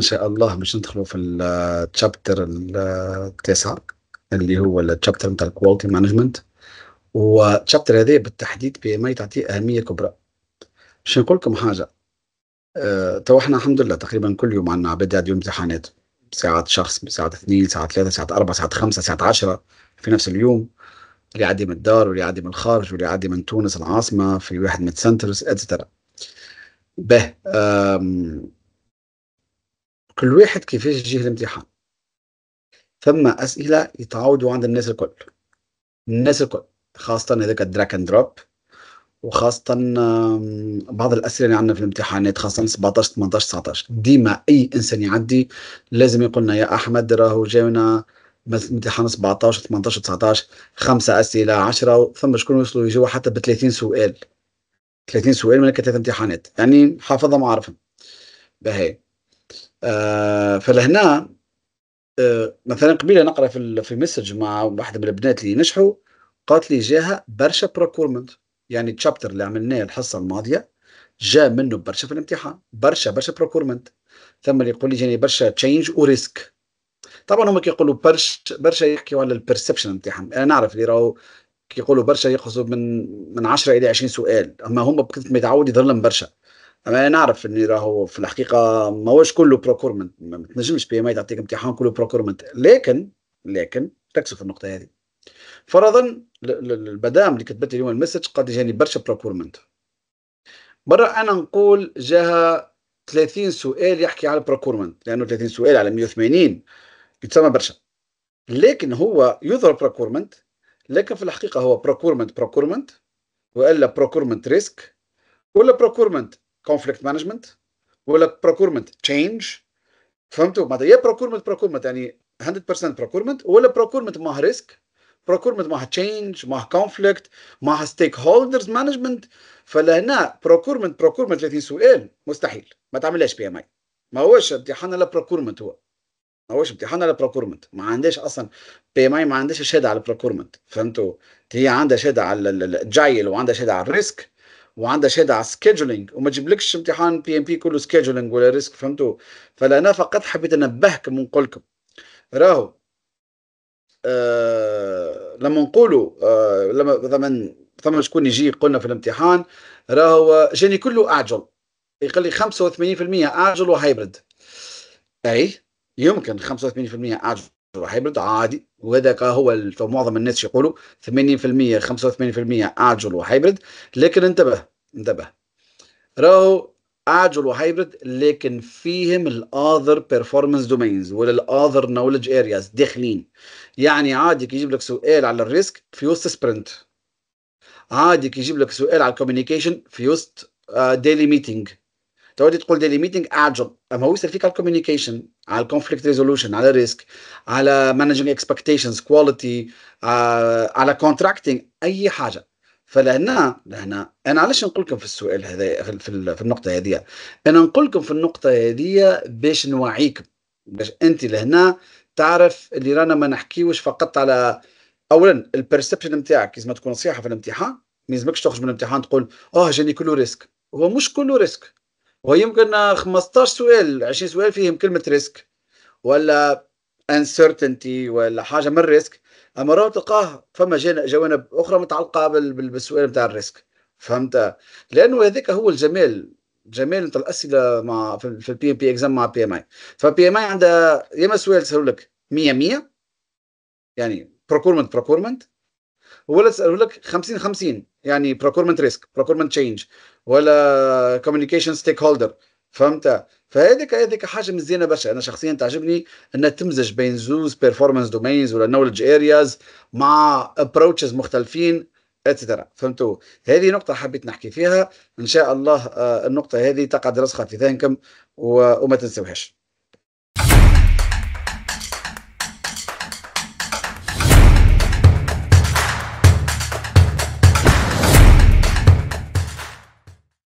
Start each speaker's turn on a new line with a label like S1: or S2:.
S1: ان شاء الله باش ندخلوا في التشابتر التاسع اللي هو التشابتر نتاع الكواليتي مانجمنت والتشابتر هذا بالتحديد بي ام اي تعطيه اهميه كبرى باش نقول لكم حاجه أه تو احنا الحمد لله تقريبا كل يوم عندنا عباد يعديو امتحانات ساعات شخص ساعات اثنين ساعات ثلاثه ساعات اربعه ساعات خمسه ساعات عشرة في نفس اليوم اللي يعدي من الدار واللي يعدي من الخارج واللي يعدي من تونس العاصمه في واحد من سنترز اتسترا به كل واحد كيفاش يجيه الامتحان ثم أسئلة يتعودوا عند الناس الكل الناس الكل خاصة هذاك الدراك اند دروب وخاصة بعض الأسئلة اللي عندنا في الامتحانات خاصة 17 18 19 ديما أي إنسان يعدي لازم يقولنا يا أحمد راهو جاونا امتحان 17 18 19 خمسة أسئلة 10 ثم شكون وصلوا يجوا حتى ب 30 سؤال 30 سؤال من ثلاث امتحانات يعني حافظهم عارفهم باهي آه، فلهنا آه، مثلا قبيله نقرا في في مسج مع واحده من البنات اللي نجحوا قالت لي جاها برشا بروكورمنت يعني التشابتر اللي عملناه الحصه الماضيه جا منه برشا في الامتحان برشا برشا بروكورمنت ثم اللي يقول لي جاني برشا تشينج وريسك طبعا هما كيقولوا برشا برشا يحكيوا على البرسبشن نتاعهم انا نعرف اللي راهو كيقولوا برشا يقصدوا من من 10 الى 20 سؤال اما هما بكثر ما يتعود يظلم برشا اما انا نعرف اني راهو في الحقيقه ماهوش كله بروكورمنت ما تنجمش بي ام اي تعطيك امتحان كله بروكورمنت لكن لكن ركزوا في النقطه هذه فرضا البدام اللي كتبت لي اليوم المسج قد جاني برشا بروكورمنت برا انا نقول جاها 30 سؤال يحكي على البروكورمنت لانه 30 سؤال على 180 يتسمى برشا لكن هو يظهر بروكورمنت لكن في الحقيقه هو بروكورمنت بروكورمنت والا بروكورمنت ريسك ولا بروكورمنت كونفليكت مانجمنت ولا بروكورمنت تشينج فهمتوا معناتها يا بروكورمنت بروكورمنت يعني 100% بروكورمنت ولا بروكورمنت مع ريسك بروكورمنت مع تشينج مع كونفليكت مع ستيك هولدرز مانجمنت فلهنا بروكورمنت بروكورمنت 30 سؤال مستحيل ما تعملهاش بي ام اي ما هوش امتحان على بروكورمنت هو ما هوش امتحان على بروكورمنت ما عندهاش اصلا بي ام اي ما عندهاش شهاده على البروكورمنت فهمتوا هي عندها شهاده على الجايل وعندها شهاده على الريسك وعندها شهاده على السكيدجولينج وما تجيبلكش امتحان بي ام بي كله سكيدجولينج ولا ريسك فهمتوا فانا فقط حبيت انبهكم ونقول لكم راهو آه لما نقولوا آه لما ثم شكون يجي قلنا في الامتحان راهو جاني كله اعجل يقول لي 85% اعجل وهايبرد اي يمكن 85% اعجل وهايبرد عادي وهذاك هو معظم الناس يقولوا 80% 85% اجل وهايبرد لكن انتبه انتبه راهو اجل وهايبرد لكن فيهم الاذر بيرفورمانس دومينز ولا الاذر نولج ارياز داخلين يعني عادي يجيب لك سؤال على الريسك في وسط سبرنت عادي يجيب لك سؤال على الكوميونيكيشن في وسط ديلي آه، ميتينج تقعدي تقول ديلي ميتنج اجل اما هو يصير فيك على الكوميونيكيشن على الكونفليكت ريزولوشن على الريسك آه، على مانجينج اكسبكتيشنز كواليتي على كونتراكتينج اي حاجه فلهنا لهنا انا علاش نقول لكم في السؤال هذا في, في النقطه هذه انا نقول لكم في النقطه هذه باش نوعيكم باش انت لهنا تعرف اللي رانا ما نحكيوش فقط على اولا البرسبشن نتاعك لازم تكون صحيحه في الامتحان ما يلزمكش تخرج من الامتحان تقول اه جاني كله ريسك هو مش كله ريسك ويمكن 15 سؤال 20 سؤال فيهم كلمه ريسك ولا انسرتينتي ولا حاجه من الريسك اما راه تلقاه فما جوانب اخرى متعلقه بالسؤال نتاع الريسك فهمت لانه هذاك هو الجمال جمال نتاع الاسئله مع في البي ام بي اكزام مع بي ام اي فبي ام اي عندها يا سؤال لك 100 100 يعني بروكورمنت بروكورمنت ولا لك 50 50 يعني بروكورمنت ريسك بروكورمنت تشينج ولا كوميونيكيشن ستيك هولدر فهمت فهذيك هذيك حاجه مزيانه برشا انا شخصيا تعجبني انها تمزج بين زوز بيرفورمانس دومينز ولا نولج ارياز مع ابروتشز مختلفين اتسترا فهمتوا هذه نقطة حبيت نحكي فيها إن شاء الله آه، النقطة هذه تقعد راسخة في ذهنكم وما تنسوهاش